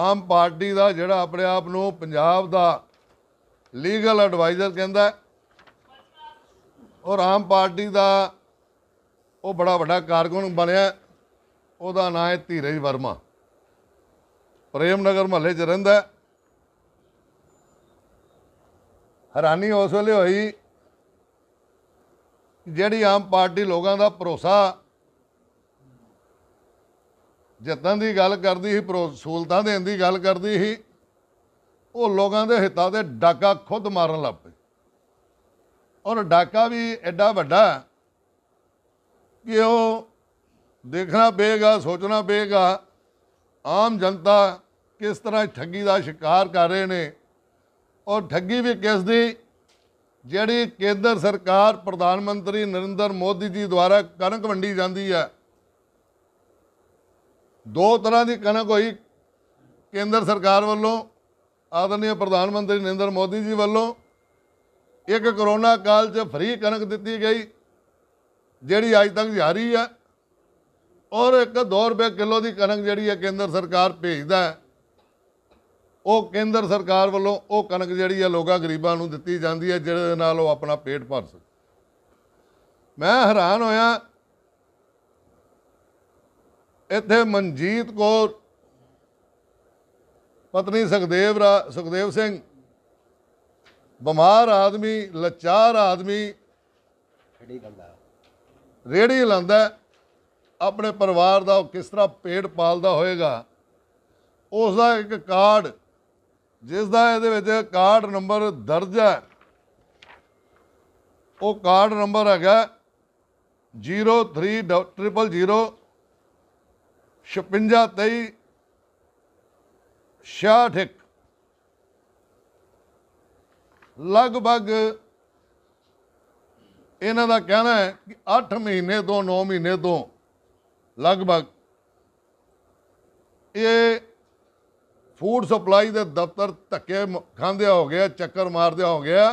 ਆਮ party ਦਾ ਜਿਹੜਾ ਆਪਣੇ ਆਪ ਨੂੰ ਪੰਜਾਬ ਦਾ ਲੀਗਲ ਐਡਵਾਈਜ਼ਰ ਕਹਿੰਦਾ ਔਰ ਆਮ ਪਾਰਟੀ ਦਾ ਉਹ ਬੜਾ ਵੱਡਾ ਕਾਰਗੁਣ ਬਣਿਆ ਉਹਦਾ ਨਾਂ ਹੈ ਧੀਰਜ ਵਰਮਾ ਪ੍ਰੇਮ ਨਗਰ ਮਹੱਲੇ 'ਚ ਰਹਿੰਦਾ ਹੈਰਾਨੀ ਉਸ ਵੇਲੇ ਹੋਈ ਜਿਹੜੀ ਆਮ ਪਾਰਟੀ ਲੋਕਾਂ ਦਾ ਭਰੋਸਾ ਜਿੱਦਾਂ ਦੀ ਗੱਲ ਕਰਦੀ ਸੀ ਸਹੂਲਤਾਂ ਦੇਣ ਦੀ ਗੱਲ ਕਰਦੀ ਸੀ ਉਹ ਲੋਕਾਂ ਦੇ ਹਿੱਤਾਂ ਦੇ ਡਾਕਾ ਖੁਦ ਮਾਰਨ ਲੱਗ ਪਏ ਔਰ ਡਾਕਾ ਵੀ ਐਡਾ ਵੱਡਾ ਕਿ ਉਹ ਦੇਖਣਾ ਪਏਗਾ ਸੋਚਣਾ ਪਏਗਾ ਆਮ ਜਨਤਾ ਕਿਸ ਤਰ੍ਹਾਂ ਠੱਗੀ ਦਾ ਸ਼ਿਕਾਰ ਕਰ ਰਹੇ ਨੇ ਔਰ ਠੱਗੀ ਵੀ ਕਿਸ ਦੀ ਜਿਹੜੀ ਕੇਂਦਰ ਸਰਕਾਰ ਪ੍ਰਧਾਨ ਮੰਤਰੀ ਨਰਿੰਦਰ ਮੋਦੀ ਜੀ ਦੁਆਰਾ ਕਣਕ ਵੰਡੀ ਜਾਂਦੀ ਹੈ ਦੋ ਤਰ੍ਹਾਂ ਦੀ ਕਣਕ ਹੋਈ ਕੇਂਦਰ ਸਰਕਾਰ ਵੱਲੋਂ ਆਦਰਨੀय ਪ੍ਰਧਾਨ ਮੰਤਰੀ ਨਰਿੰਦਰ ਮੋਦੀ ਜੀ ਵੱਲੋਂ ਇੱਕ ਕਰੋਨਾ ਕਾਲ 'ਚ ਫ੍ਰੀ ਕਣਕ ਦਿੱਤੀ ਗਈ ਜਿਹੜੀ ਅੱਜ ਤੱਕ ਜਾਰੀ ਹੈ ਔਰ ਇੱਕ 2 ਰੁਪਏ ਕਿਲੋ ਦੀ ਕਣਕ ਜਿਹੜੀ ਹੈ ਕੇਂਦਰ ਸਰਕਾਰ ਭੇਜਦਾ ਉਹ ਕੇਂਦਰ ਸਰਕਾਰ ਵੱਲੋਂ ਉਹ ਕਣਕ ਜਿਹੜੀ ਹੈ ਲੋਕਾਂ ਗਰੀਬਾਂ ਨੂੰ ਦਿੱਤੀ ਜਾਂਦੀ ਹੈ ਜਿਹਦੇ ਨਾਲ ਉਹ ਆਪਣਾ ਪੇਟ ਭਰ ਸਕਣ ਮੈਂ ਹੈਰਾਨ ਹੋਇਆ ਇੱਥੇ ਮਨਜੀਤ ਕੌਰ ਪਤਨੀ ਸੁਖਦੇਵ ਰਾ ਸੁਖਦੇਵ ਸਿੰਘ ਬਿਮਾਰ ਆਦਮੀ ਲਚਾਰ ਆਦਮੀ ਰੇੜੀ ਲਾਂਦਾ ਆਪਣੇ ਪਰਿਵਾਰ ਦਾ ਕਿਸ ਤਰ੍ਹਾਂ ਪੇਟ ਪਾਲਦਾ ਹੋਏਗਾ ਉਸ ਦਾ ਇੱਕ ਕਾਰਡ ਜਿਸ ਦਾ ਇਹਦੇ ਵਿੱਚ ਕਾਰਡ ਨੰਬਰ ਦਰਜ ਹੈ ਉਹ ਕਾਰਡ ਨੰਬਰ ਹੈਗਾ 0300 ਲਗਭਗ ਇਹਨਾਂ ਦਾ ਕਹਿਣਾ ਹੈ ਕਿ 8 ਮਹੀਨੇ ਤੋਂ 9 ਮਹੀਨੇ ਤੋਂ ਲਗਭਗ ਇਹ ਫੂਡ ਸਪਲਾਈ ਦੇ ਦਫ਼ਤਰ ਧੱਕੇ ਖਾਂਦਿਆ ਹੋ ਗਿਆ ਚੱਕਰ ਮਾਰਦਿਆ ਹੋ ਗਿਆ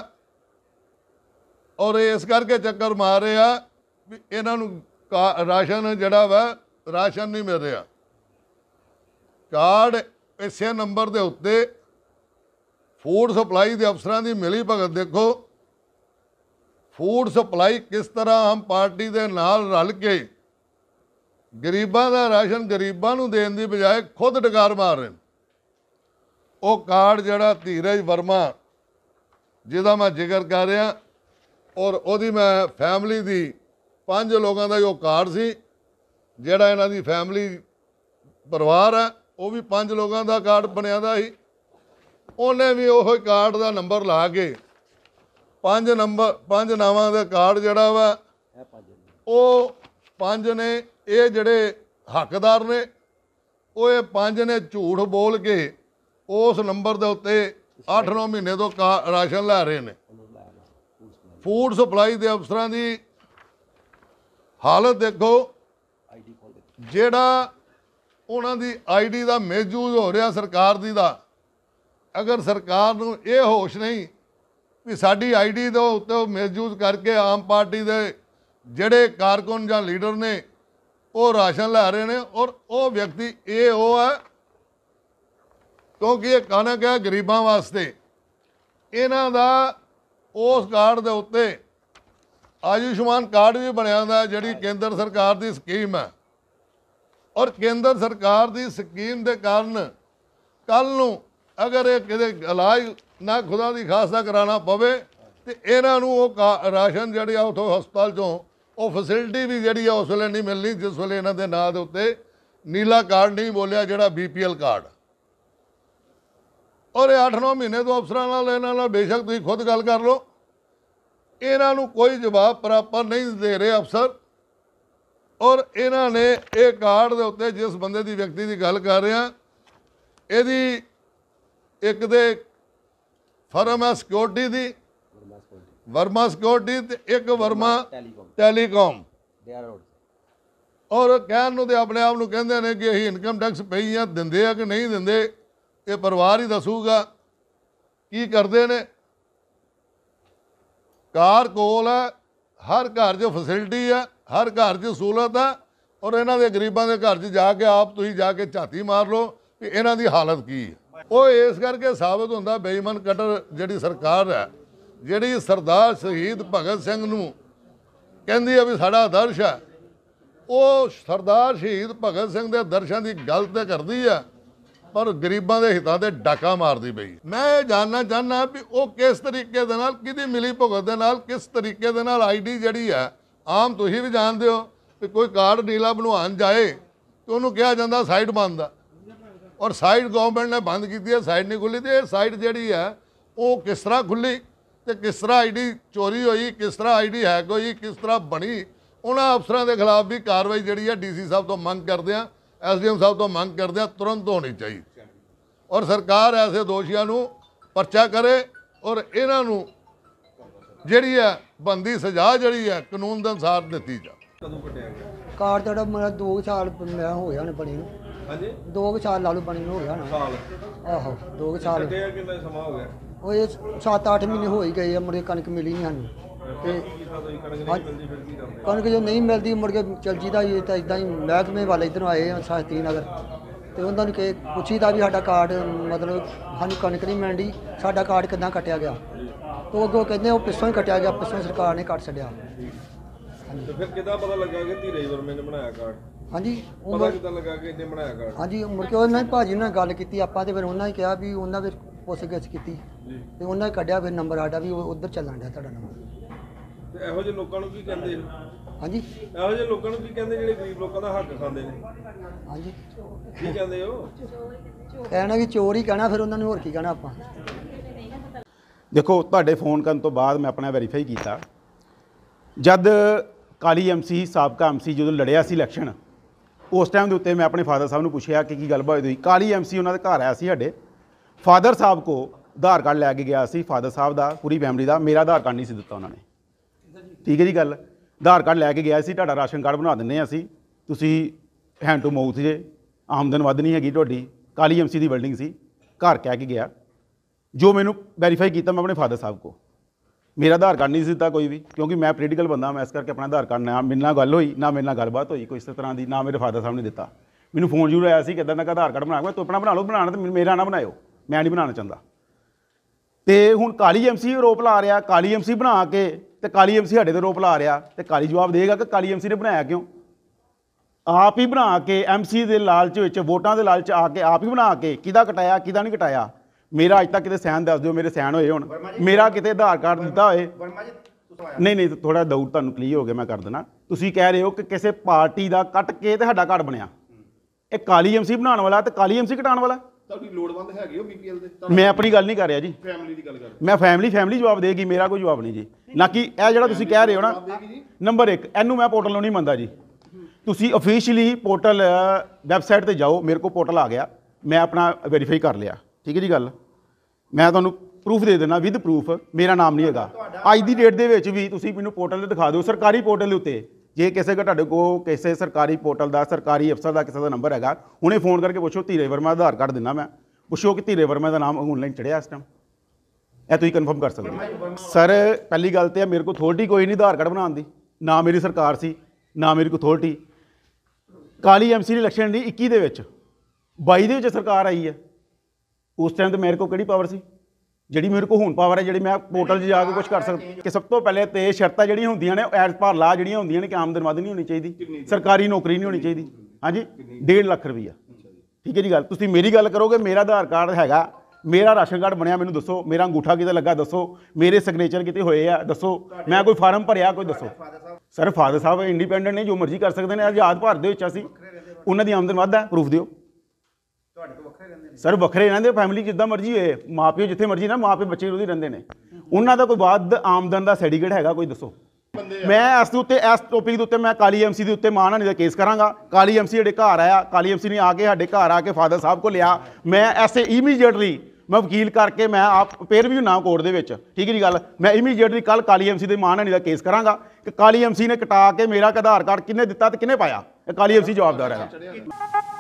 ਔਰ ਇਸ ਕਰਕੇ ਚੱਕਰ ਮਾਰ ਰਿਹਾ ਵੀ ਇਹਨਾਂ ਨੂੰ ਰਾਸ਼ਨ ਜਿਹੜਾ ਵਾ ਰਾਸ਼ਨ ਨਹੀਂ ਮਿਲ ਰਿਹਾ ਕਾਰਡ ਇਸੇ ਨੰਬਰ ਦੇ ਉੱਤੇ ਫੂਡ ਸਪਲਾਈ ਦੇ ਅਫਸਰਾਂ ਦੀ ਮਿਲੀ ਭਗਤ ਦੇਖੋ ਫੂਡ ਸਪਲਾਈ ਕਿਸ ਤਰ੍ਹਾਂ ਹਮ ਪਾਰਟੀ ਦੇ ਨਾਲ ਰਲ ਕੇ ਗਰੀਬਾਂ ਦਾ ਰਾਸ਼ਨ ਗਰੀਬਾਂ ਨੂੰ ਦੇਣ ਦੀ ਬਜਾਏ ਖੁਦ ਡਕਾਰ ਮਾਰ ਰਹੇ ਉਹ ਕਾਰਡ ਜਿਹੜਾ ਧੀਰਜ ਵਰਮਾ ਜਿਹਦਾ ਮੈਂ ਜ਼ਿਕਰ ਕਰ ਰਿਹਾ ਔਰ ਉਹਦੀ ਮੈਂ ਫੈਮਿਲੀ ਦੀ ਪੰਜ ਲੋਕਾਂ ਦਾ ਜੋ ਕਾਰਡ ਸੀ ਜਿਹੜਾ ਇਹਨਾਂ ਦੀ ਫੈਮਿਲੀ ਪਰਿਵਾਰ ਹੈ ਉਹ ਵੀ ਪੰਜ ਲੋਕਾਂ ਦਾ ਕਾਰਡ ਬਣਿਆ ਦਾ ਸੀ ਉਹਨੇ ਵੀ ਉਹ ਕਾਰਡ ਦਾ ਨੰਬਰ ਲਾ ਕੇ ਪੰਜ ਨੰਬਰ ਪੰਜ ਨਾਵਾਂ ਦਾ ਕਾਰਡ ਜਿਹੜਾ ਵਾ ਉਹ ਪੰਜ ਨੇ ਇਹ ਜਿਹੜੇ ਹੱਕਦਾਰ ਨੇ ਉਹ ਇਹ ਪੰਜ ਨੇ ਝੂਠ ਬੋਲ ਕੇ ਉਸ ਨੰਬਰ ਦੇ ਉੱਤੇ 8-9 ਮਹੀਨੇ ਤੋਂ ਰਾਸ਼ਨ ਲੈ ਰਹੇ ਨੇ ਫੂਡ ਸਪਲਾਈ ਦੇ ਅਫਸਰਾਂ ਦੀ ਹਾਲਤ ਦੇਖੋ ਜਿਹੜਾ ਉਹਨਾਂ ਦੀ ਆਈਡੀ ਦਾ ਮੇਜੂਜ ਹੋ ਰਿਹਾ ਸਰਕਾਰ ਦੀ ਦਾ ਅਗਰ ਸਰਕਾਰ ਨੂੰ ਇਹ ਹੋਸ਼ ਨਹੀਂ ਵੀ ਸਾਡੀ ਆਈਡੀ ਦੇ ਉੱਤੇ ਮੇਜੂਜ ਕਰਕੇ ਆਮ ਪਾਰਟੀ ਦੇ ਜਿਹੜੇ ਕਾਰਕੁਨ ਜਾਂ ਲੀਡਰ ਨੇ ਉਹ ਰਾਸ਼ਨ ਲੈ ਰਹੇ ਨੇ ਔਰ ਉਹ ਵਿਅਕਤੀ ਇਹ ਉਹ ਹੈ ਕਿਉਂਕਿ ਇਹ ਕਣਕ ਗਿਆ ਗਰੀਬਾਂ ਵਾਸਤੇ ਇਹਨਾਂ ਦਾ ਉਸ ਕਾਰਡ ਦੇ ਉੱਤੇ ਆਯੁਸ਼ਮਾਨ ਕਾਰਡ ਵੀ ਬਣਿਆ ਹੁੰਦਾ ਜਿਹੜੀ ਕੇਂਦਰ ਸਰਕਾਰ ਦੀ ਸਕੀਮ ਹੈ ਔਰ ਕੇਂਦਰ ਸਰਕਾਰ ਦੀ ਸਕੀਮ ਦੇ ਕਾਰਨ ਕੱਲ ਨੂੰ ਅਗਰ ਇਹ ਕਿਤੇ ਇਲਾਜ ਨਾ ਖੁਦਾ ਦੀ ਖਾਸਾ ਕਰਾਣਾ ਪਵੇ ਤੇ ਇਹਨਾਂ ਨੂੰ ਉਹ ਰਾਸ਼ਨ ਜਿਹੜੀ ਆ ਉਥੋਂ ਹਸਪਤਾਲ ਤੋਂ ਉਹ ਫੈਸਿਲਿਟੀ ਵੀ ਜਿਹੜੀ ਆ ਉਸ ਵੇਲੇ ਨਹੀਂ ਮਿਲਣੀ ਜਿਸ ਵੇਲੇ ਇਹਨਾਂ ਦੇ ਨਾਂ ਦੇ ਉੱਤੇ ਨੀਲਾ ਕਾਰਡ ਨਹੀਂ ਬੋਲਿਆ ਜਿਹੜਾ ਬੀਪੀਐਲ ਕਾਰਡ ਔਰ ਇਹ 8-9 ਮਹੀਨੇ ਤੋਂ ਅਫਸਰਾਂ ਨਾਲ ਇਹਨਾਂ ਨਾਲ ਬੇਸ਼ੱਕ ਤੁਸੀਂ ਖੁਦ ਗੱਲ ਕਰ ਲਓ ਇਹਨਾਂ ਨੂੰ ਕੋਈ ਜਵਾਬ ਪ੍ਰਾਪਤ ਨਹੀਂ ਦੇ ਰਹੇ ਅਫਸਰ ਔਰ ਇਹਨਾਂ ਨੇ ਇਹ ਕਾਰਡ ਦੇ ਉੱਤੇ ਜਿਸ ਬੰਦੇ ਦੀ ਵਿਅਕਤੀ ਦੀ ਗੱਲ ਕਰ ਰਿਹਾ ਇਹਦੀ ਇੱਕ ਦੇ ਫਰਮ ਹੈ ਸਿਕਿਉਰਿਟੀ ਦੀ ਵਰਮਾ ਸਿਕਿਉਰਿਟੀ ਤੇ ਇੱਕ ਵਰਮਾ ਟੈਲੀਕਾਮ ਔਰ ਕਹਿਣ ਨੂੰ ਤੇ ਆਪਣੇ ਆਪ ਨੂੰ ਕਹਿੰਦੇ ਨੇ ਕਿ ਅਸੀਂ ਇਨਕਮ ਟੈਕਸ ਪਈ ਆ ਦਿੰਦੇ ਆ ਕਿ ਨਹੀਂ ਦਿੰਦੇ ਇਹ ਪਰਿਵਾਰ ਹੀ ਦੱਸੂਗਾ ਕੀ ਕਰਦੇ ਨੇ ਕਾਰ ਕੋਲ ਹੈ ਹਰ ਘਰ 'ਚ ਫੈਸਿਲਿਟੀ ਆ ਹਰ ਘਰ 'ਚ ਸਹੂਲਤ ਹੈ ਔਰ ਇਹਨਾਂ ਦੇ ਗਰੀਬਾਂ ਦੇ ਘਰ 'ਚ ਜਾ ਕੇ ਆਪ ਤੁਸੀਂ ਜਾ ਕੇ ਝਾਤੀ ਮਾਰ ਲਓ ਕਿ ਇਹਨਾਂ ਦੀ ਹਾਲਤ ਕੀ ਹੈ ਉਹ ਇਸ ਕਰਕੇ ਸਾਬਤ ਹੁੰਦਾ ਬੇਈਮਾਨ ਕਟਰ ਜਿਹੜੀ ਸਰਕਾਰ ਹੈ ਜਿਹੜੀ ਸਰਦਾਰ ਸ਼ਹੀਦ ਭਗਤ ਸਿੰਘ ਨੂੰ ਕਹਿੰਦੀ ਆ ਵੀ ਸਾਡਾ ਆਦਰਸ਼ ਹੈ ਉਹ ਸਰਦਾਰ ਸ਼ਹੀਦ ਭਗਤ ਸਿੰਘ ਦੇ ਦਰਸ਼ਾਂ ਦੀ ਗੱਲ ਤੇ ਕਰਦੀ ਆ ਪਰ ਗਰੀਬਾਂ ਦੇ ਹਿੱਤਾਂ ਤੇ ਡਾਕਾ ਮਾਰਦੀ ਪਈ ਮੈਂ ਇਹ ਜਾਨਣਾ ਚਾਹਨਾ ਵੀ ਉਹ ਕਿਸ ਤਰੀਕੇ ਦੇ ਨਾਲ ਕਿਹਦੀ ਮਿਲੀ ਭੁਗਤ ਦੇ ਨਾਲ ਕਿਸ ਤਰੀਕੇ ਦੇ ਨਾਲ ਆਈਡੀ ਜਿਹੜੀ ਆ ਆਮ ਤੁਸੀਂ ਵੀ ਜਾਣਦੇ ਹੋ ਕਿ ਕੋਈ ਕਾਰਡ ਨੀਲਾ ਬਣਵਾਉਣ ਜਾਏ ਤੇ ਉਹਨੂੰ ਕਿਹਾ ਜਾਂਦਾ ਸਾਈਡ ਬੰਦ ਆ ਔਰ ਸਾਈਡ ਗਵਰਨਮੈਂਟ ਨੇ ਬੰਦ ਕੀਤੀ ਹੈ ਸਾਈਡ ਨਹੀਂ ਖੁੱਲੀ ਤੇ ਇਹ ਸਾਈਡ ਜਿਹੜੀ ਹੈ ਉਹ ਕਿਸ ਤਰ੍ਹਾਂ ਖੁੱਲੀ ਤੇ ਕਿਸ ਤਰ੍ਹਾਂ ਆਈਡੀ ਚੋਰੀ ਹੋਈ ਕਿਸ ਤਰ੍ਹਾਂ ਆਈਡੀ ਹੈਕ ਹੋਈ ਕਿਸ ਤਰ੍ਹਾਂ ਬਣੀ ਉਹਨਾਂ ਅਫਸਰਾਂ ਦੇ ਖਿਲਾਫ ਵੀ ਕਾਰਵਾਈ ਜਿਹੜੀ ਹੈ ਡੀਸੀ ਸਾਹਿਬ ਤੋਂ ਮੰਗ ਕਰਦੇ ਆ ਐਸਡੀਐਮ ਸਾਹਿਬ ਤੋਂ ਮੰਗ ਕਰਦੇ ਆ ਤੁਰੰਤ ਹੋਣੀ ਚਾਹੀਦੀ ਔਰ ਸਰਕਾਰ ਐਸੇ ਦੋਸ਼ੀਆਂ ਨੂੰ ਪਰਚਾ ਕਰੇ ਔਰ ਇਹਨਾਂ ਨੂੰ ਜਿਹੜੀ ਆ ਬੰਦੀ ਸਜ਼ਾ ਜਿਹੜੀ ਆ ਕਾਨੂੰਨ ਦੇ ਅਨਸਾਰ ਦਿੱਤੀ ਜਾ ਕਦੋਂ ਕਟਿਆ ਗਿਆ ਕਾਰ ਤੁਹਾਡਾ ਮੇਰਾ 2 ਸਾਲ ਮੈਂ ਹੋ ਗਿਆ ਨੇ ਬਣੀ ਨੂੰ ਹਾਂਜੀ 2 ਸਾਲ ਲਾ ਲਓ ਬਣੀ ਨੂੰ ਹੋ ਗਿਆ ਨਾ ਸਾਲ ਆਹੋ 2 ਸਾਲ ਕਿੰਨੇ ਕਿੰਨਾ ਸਮਾਂ ਹੋ ਗਿਆ ਉਹ ਇਹ 7-8 ਮਹੀਨੇ ਹੋ ਹੀ ਗਏ ਆ ਮੁਰੇ ਕਣਕ ਮਿਲੀ ਨਹੀਂ ਸਾਨੂੰ ਤੇ ਕਣਕ ਜੋ ਨਹੀਂ ਮਿਲਦੀ ਮੁਰਗੇ ਚਲ ਜੀਦਾ ਇਹ ਤਾਂ ਇਦਾਂ ਹੀ ਮਹਿਕਮੇ ਵਾਲੇ ਇਧਰ ਆਏ ਆ ਸਾਹਤੀ ਨਗਰ ਤੇ ਉਹਨਾਂ ਨੂੰ ਕਿ ਪੁੱਛੀਦਾ ਵੀ ਸਾਡਾ ਕਾਰਡ ਮਤਲਬ ਸਾਨੂੰ ਕਣਕ ਨਹੀਂ ਮੰਡੀ ਸਾਡਾ ਕਾਰਡ ਕਿੱਦਾਂ ਕੱਟਿਆ ਗਿਆ ਤੋ ਅੱਗੋਂ ਕਹਿੰਦੇ ਉਹ ਪਿੱਛੋਂ ਹੀ ਕੱਟਿਆ ਗਿਆ ਪਿੱਛੋਂ ਸਰਕਾਰ ਨੇ ਕੱਟ ਛੱਡਿਆ ਹਾਂਜੀ ਫਿਰ ਕਿਦਾਂ ਪਤਾ ਲੱਗਾ ਕਿ ਧੀਰੇ ਵਰਮੇ ਨੇ ਬਣਾਇਆ ਕਾਰਡ ਹਾਂਜੀ ਪਤਾ ਕਿਦਾਂ ਲੱਗਾ ਕਿ ਇਹਨੇ ਬਣਾਇਆ ਕਾਰਡ ਹਾਂਜੀ ਮੁੜ ਕੇ ਉਹਨਾਂ ਨੇ ਭਾਜੀ ਨਾਲ ਗੱਲ ਕੀਤੀ ਆਪਾਂ ਤੇ ਫਿਰ ਉਹਨਾਂ ਨੇ ਕਿਹਾ ਵੀ ਉਹਨਾਂ ਪੁੱਛ ਪੁੱਛਗਿੱਛ ਕੀਤੀ ਤੇ ਉਹਨਾਂ ਨੇ ਕੱਢਿਆ ਫਿਰ ਨੰਬਰ ਸਾਡਾ ਵੀ ਉਹ ਉਧਰ ਚੱਲਣ ਡਿਆ ਤੁਹਾਡਾ ਨੰਬਰ ਤੇ ਇਹੋ ਜਿਹੇ ਲੋਕਾਂ ਨੂੰ ਕੀ ਕਹਿੰਦੇ ਹਾਂਜੀ ਇਹੋ ਜਿਹੇ ਲੋਕਾਂ ਨੂੰ ਕੀ ਕਹਿੰਦੇ ਜਿਹੜੇ ਗਰੀਬ ਲੋਕਾਂ ਦਾ ਹੱਕ ਖਾਂਦੇ ਨੇ ਹਾਂਜੀ ਕੀ ਕਹਿੰਦੇ ਹੋ ਕਹਿਣਾ ਕਿ ਚੋਰ ਹੀ ਕਹਿਣਾ ਫਿਰ ਉਹਨਾਂ ਨੂੰ ਹੋਰ ਕੀ ਕਹਿਣਾ ਆਪਾਂ ਦੇਖੋ ਤੁਹਾਡੇ ਫੋਨ ਕਰਨ ਤੋਂ ਬਾਅਦ ਮੈਂ ਆਪਣਾ ਵੈਰੀਫਾਈ ਕੀਤਾ ਜਦ ਕਾਲੀ ਐਮਸੀ ਸਾਬਕਾ ਐਮਸੀ ਜਦੋਂ ਲੜਿਆ ਸੀ ਇਲੈਕਸ਼ਨ ਉਸ ਟਾਈਮ ਦੇ ਉੱਤੇ ਮੈਂ ਆਪਣੇ ਫਾਦਰ ਸਾਹਿਬ ਨੂੰ ਪੁੱਛਿਆ ਕਿ ਕੀ ਗੱਲਬਾਤ ਹੋਈ ਕਾਲੀ ਐਮਸੀ ਉਹਨਾਂ ਦੇ ਘਰ ਆਇਆ ਸੀ ਸਾਡੇ ਫਾਦਰ ਸਾਹਿਬ ਕੋ ਆਧਾਰ ਕਾਰਡ ਲੈ ਕੇ ਗਿਆ ਸੀ ਫਾਦਰ ਸਾਹਿਬ ਦਾ ਪੂਰੀ ਫੈਮਿਲੀ ਦਾ ਮੇਰਾ ਆਧਾਰ ਕਾਰਡ ਨਹੀਂ ਸੀ ਦਿੱਤਾ ਉਹਨਾਂ ਨੇ ਠੀਕ ਹੈ ਜੀ ਗੱਲ ਆਧਾਰ ਕਾਰਡ ਲੈ ਕੇ ਗਿਆ ਸੀ ਤੁਹਾਡਾ ਰਾਸ਼ਨ ਕਾਰਡ ਬਣਾ ਦਿੰਦੇ ਆ ਅਸੀਂ ਤੁਸੀਂ ਹੈਂਡ ਟੂ ਮਾਊਥ ਜੇ ਆਮਦਨ ਵੱਧ ਨਹੀਂ ਹੈਗੀ ਤੁਹਾਡੀ ਕਾਲੀ ਐਮਸੀ ਦੀ ਬਿਲਡਿੰਗ ਸੀ ਘਰ ਕਹਿ ਕੇ ਗਿਆ ਜੋ ਮੈਨੂੰ ਵੈਰੀਫਾਈ ਕੀਤਾ ਮੈਂ ਆਪਣੇ ਫਾਦਰ ਸਾਹਿਬ ਕੋ ਮੇਰਾ ਆਧਾਰ ਕਾਰਡ ਨਹੀਂ ਸੀ ਦਿੱਤਾ ਕੋਈ ਵੀ ਕਿਉਂਕਿ ਮੈਂ ਪੋਲੀਟੀਕਲ ਬੰਦਾ ਮੈਂ ਇਸ ਕਰਕੇ ਆਪਣਾ ਆਧਾਰ ਕਾਰਡ ਨਾ ਮੇਰੇ ਨਾਲ ਗੱਲ ਹੋਈ ਨਾ ਮੇਰੇ ਨਾਲ ਗੱਲਬਾਤ ਹੋਈ ਕੋਈ ਇਸ ਤਰ੍ਹਾਂ ਦੀ ਨਾ ਮੇਰੇ ਫਾਦਰ ਸਾਹਿਬ ਨੇ ਦਿੱਤਾ ਮੈਨੂੰ ਫੋਨ ਜ਼ਰੂਰ ਆਇਆ ਸੀ ਕਿਦਾਂ ਦਾ ਆਧਾਰ ਕਾਰਡ ਬਣਾਉਣਾ ਤੂੰ ਆਪਣਾ ਬਣਾ ਲਓ ਬਣਾਣਾ ਤੇ ਮੇਰਾ ਨਾ ਬਣਾਇਓ ਮੈਂ ਨਹੀਂ ਬਣਾਉਣਾ ਚਾਹੁੰਦਾ ਤੇ ਹੁਣ ਕਾਲੀ ਐਮਸੀ ਆਰੋਪ ਲਾ ਰਿਹਾ ਕਾਲੀ ਐਮਸੀ ਬਣਾ ਕੇ ਤੇ ਕਾਲੀ ਐਮਸੀ ਸਾਡੇ ਤੇ ਰੋਪ ਲਾ ਰਿਹਾ ਤੇ ਕਾਲੀ ਜਵਾਬ ਦੇਗਾ ਕਿ ਕਾਲੀ ਐਮਸੀ ਨੇ ਬਣਾਇਆ ਕਿਉਂ ਆਪ ਹੀ ਬਣਾ ਕੇ ਐਮਸੀ ਦੇ ਲਾਲਚ ਵਿੱਚ ਵੋਟਾਂ ਦੇ ਲਾਲਚ ਆ ਕੇ ਆਪ ਹੀ ਬਣਾ ਕੇ ਕਿਹਦਾ ਕਟਾਇਆ ਕਿਹਦਾ ਨਹੀਂ ਕਟਾਇਆ ਮੇਰਾ ਅਜ ਤੱਕ ਕਿਤੇ ਸਹਿਣ ਦੱਸ ਦਿਓ ਮੇਰੇ ਸਹਿਣ ਹੋਏ ਹੁਣ ਮੇਰਾ ਕਿਤੇ ਆਧਾਰ ਕਾਰਡ ਦਿੱਤਾ ਹੋਏ ਨਹੀਂ ਨਹੀਂ ਥੋੜਾ ਡਾਊਟ ਤੁਹਾਨੂੰ ਕਲੀਅਰ ਹੋ ਗਿਆ ਮੈਂ ਕਰ ਦੇਣਾ ਤੁਸੀਂ ਕਹਿ ਰਹੇ ਹੋ ਕਿ ਕਿਸੇ ਪਾਰਟੀ ਦਾ ਕੱਟ ਕੇ ਤੇ ਸਾਡਾ ਘੜ ਬਣਿਆ ਇਹ ਕਾਲੀ ਐਮਸੀ ਬਣਾਉਣ ਵਾਲਾ ਤੇ ਕਾਲੀ ਐਮਸੀ ਘਟਾਉਣ ਵਾਲਾ ਤੁਹਾਡੀ ਲੋੜਵੰਦ ਹੈਗੇ ਹੋ ਬੀਪੀਐਲ ਦੇ ਮੈਂ ਆਪਣੀ ਗੱਲ ਨਹੀਂ ਕਰ ਰਿਹਾ ਜੀ ਫੈਮਿਲੀ ਦੀ ਗੱਲ ਕਰ ਰਿਹਾ ਮੈਂ ਫੈਮਿਲੀ ਫੈਮਿਲੀ ਜਵਾਬ ਦੇਗੀ ਮੇਰਾ ਕੋਈ ਜਵਾਬ ਨਹੀਂ ਜੀ ਨਾ ਕਿ ਇਹ ਜਿਹੜਾ ਤੁਸੀਂ ਕਹਿ ਰਹੇ ਹੋ ਨਾ ਨੰਬਰ 1 ਇਹਨੂੰ ਮੈਂ ਪੋਰਟਲ ਨੂੰ ਨਹੀਂ ਮੰਨਦਾ ਜੀ ਤੁਸੀਂ ਅਫੀਸ਼ੀਅਲੀ ਪੋਰਟਲ ਵੈਬਸਾਈਟ ਤੇ ਜਾਓ ਮੇਰੇ ਕੋਲ ਪੋਰਟਲ ਆ ਗਿਆ ਮੈਂ ਆਪਣਾ ਵੈਰੀਫਾਈ ਕਰ ਲਿਆ ਠੀਕ ਹੈ ਜੀ ਗੱਲ ਮੈਂ ਤੁਹਾਨੂੰ ਪ੍ਰੂਫ ਦੇ ਦੇਣਾ ਵਿਦ ਪ੍ਰੂਫ ਮੇਰਾ ਨਾਮ ਨਹੀਂ ਹੈਗਾ ਅੱਜ ਦੀ ਡੇਟ ਦੇ ਵਿੱਚ ਵੀ ਤੁਸੀਂ ਮੈਨੂੰ ਪੋਰਟਲ ਤੇ ਦਿਖਾ ਦਿਓ ਸਰਕਾਰੀ ਪੋਰਟਲ ਦੇ ਉੱਤੇ ਜੇ ਕਿਸੇ ਕੋ ਤੁਹਾਡੇ ਕੋ ਕਿਸੇ ਸਰਕਾਰੀ ਪੋਰਟਲ ਦਾ ਸਰਕਾਰੀ ਅਫਸਰ ਦਾ ਕਿਸੇ ਦਾ ਨੰਬਰ ਹੈਗਾ ਉਹਨੇ ਫੋਨ ਕਰਕੇ ਪੁੱਛੋ ਧੀਰੇ ਵਰਮਾ ਆਧਾਰ ਕਾਰਡ ਦਿੰਦਾ ਮੈਂ ਪੁੱਛੋ ਕਿ ਧੀਰੇ ਵਰਮਾ ਦਾ ਨਾਮ ਆਨਲਾਈਨ ਚੜਿਆ ਇਸ ਟਾਈਮ ਇਹ ਤੁਸੀਂ ਕਨਫਰਮ ਕਰ ਸਕਦੇ ਹੋ ਸਰ ਪਹਿਲੀ ਗੱਲ ਤੇ ਮੇਰੇ ਕੋਲ ਥੋੜੀ ਕੋਈ ਨਹੀਂ ਆਧਾਰ ਕਾਰਡ ਬਣਾਉਣ ਦੀ ਨਾ ਮੇਰੀ ਸਰਕਾਰ ਸੀ ਨਾ ਮੇਰੀ ਕੋ ਥੋੜੀ ਕਾਲੀ ਐਮਸੀ ਦੀ ਇਲੈਕਸ਼ਨ ਦੀ 21 ਦੇ ਵਿੱਚ 22 ਦੇ ਵਿੱਚ ਸਰਕਾਰ ਆਈ ਹੈ ਉਸ ਟਾਈਮ ਤੇ ਮੇਰੇ ਕੋਲ ਕਿਹੜੀ ਪਾਵਰ ਸੀ ਜਿਹੜੀ ਮੇਰੇ ਕੋਲ ਹੁਣ ਪਾਵਰ ਹੈ ਜਿਹੜੀ ਮੈਂ ਪੋਰਟਲ 'ਚ ਜਾ ਕੇ ਕੁਝ ਕਰ ਸਕਦਾ ਕਿ ਸਭ ਤੋਂ ਪਹਿਲੇ ਤੇ ਸ਼ਰਤਾਂ ਜਿਹੜੀਆਂ ਹੁੰਦੀਆਂ ਨੇ ਐਜ਼ ਪਰ ਲਾ ਜਿਹੜੀਆਂ ਹੁੰਦੀਆਂ ਨੇ ਕਿ ਆਮਦਨ ਵਧ ਨਹੀਂ ਹੋਣੀ ਚਾਹੀਦੀ ਸਰਕਾਰੀ ਨੌਕਰੀ ਨਹੀਂ ਹੋਣੀ ਚਾਹੀਦੀ ਹਾਂਜੀ 1.5 ਲੱਖ ਰੁਪਈਆ ਠੀਕ ਹੈ ਜੀ ਗੱਲ ਤੁਸੀਂ ਮੇਰੀ ਗੱਲ ਕਰੋਗੇ ਮੇਰਾ ਆਧਾਰ ਕਾਰਡ ਹੈਗਾ ਮੇਰਾ ਰਾਸ਼ਨ ਕਾਰਡ ਬਣਿਆ ਮੈਨੂੰ ਦੱਸੋ ਮੇਰਾ ਅੰਗੂਠਾ ਕਿਤੇ ਲੱਗਾ ਦੱਸੋ ਮੇਰੇ ਸਿਗਨੇਚਰ ਕਿਤੇ ਹੋਏ ਆ ਦੱਸੋ ਮੈਂ ਕੋਈ ਫਾਰਮ ਭਰਿਆ ਕੋਈ ਦੱਸੋ ਸਰ ਫਾਦਰ ਸਾਹਿਬ ਇੰਡੀਪੈਂਡੈਂਟ ਨੇ ਜੋ ਮਰਜ਼ੀ ਕਰ ਸਕਦੇ ਨੇ ਆਜ਼ਾਦ ਭਾਰਤ ਦੇ ਵਿੱਚ ਅਸੀਂ ਉਹਨਾਂ ਦੀ ਆਮਦਨ ਵੱਧ ਪ੍ਰੂਫ ਦਿਓ ਰਹਿੰਦੇ ਨੇ ਸਰ ਵੱਖਰੇ ਰਹਿੰਦੇ ਫੈਮਿਲੀ ਜਿੱਦਾਂ ਮਰਜ਼ੀ ਹੋਏ ਮਾਪਿਓ ਜਿੱਥੇ ਮਰਜ਼ੀ ਨਾ ਮਾਪੇ ਬੱਚੇ ਉਹਦੀ ਰਹਿੰਦੇ ਨੇ ਉਹਨਾਂ ਦਾ ਕੋਈ ਬਾਅਦ ਆਮਦਨ ਦਾ ਸਰਟੀਫਿਕੇਟ ਹੈਗਾ ਕੋਈ ਦੱਸੋ ਮੈਂ ਇਸ ਦੇ ਉੱਤੇ ਇਸ ਟੋਪਿਕ ਦੇ ਉੱਤੇ ਮੈਂ ਕਾਲੀ ਐਮਸੀ ਦੇ ਉੱਤੇ ਮਾਨ ਨਹੀਂ ਦਾ ਕੇਸ ਕਰਾਂਗਾ ਕਾਲੀ ਐਮਸੀ ਜਿਹੜੇ ਘਰ ਆਇਆ ਕਾਲੀ ਐਮਸੀ ਨੇ ਆ ਕੇ ਸਾਡੇ ਘਰ ਆ ਕੇ ਫਾਦਰ ਸਾਹਿਬ ਕੋ ਲਿਆ ਮੈਂ ਐਸੇ ਇਮੀਡੀਏਟਲੀ ਮੈਂ ਵਕੀਲ ਕਰਕੇ ਮੈਂ ਆਪ ਪੇਰ ਵੀ ਨਾ ਕੋਰਟ ਦੇ ਵਿੱਚ ਠੀਕ ਜੀ ਗੱਲ ਮੈਂ ਇਮੀਡੀਏਟਲੀ ਕੱਲ ਕਾਲੀ ਐਮਸੀ ਦੇ ਨਹੀਂ ਦਾ ਕੇਸ ਕਰਾਂਗਾ ਕਿ ਕਾਲੀ ਐਮਸੀ ਨੇ ਕਟਾ ਕੇ ਮੇਰਾ ਆਧਾਰ ਕਾਰਡ ਕਿੰਨੇ ਦਿੱਤਾ ਤੇ ਕਿਨੇ ਪਾਇਆ ਇਹ ਕਾਲੀ ਐਮਸੀ ਜਵਾਬਦਾਰ ਹੈ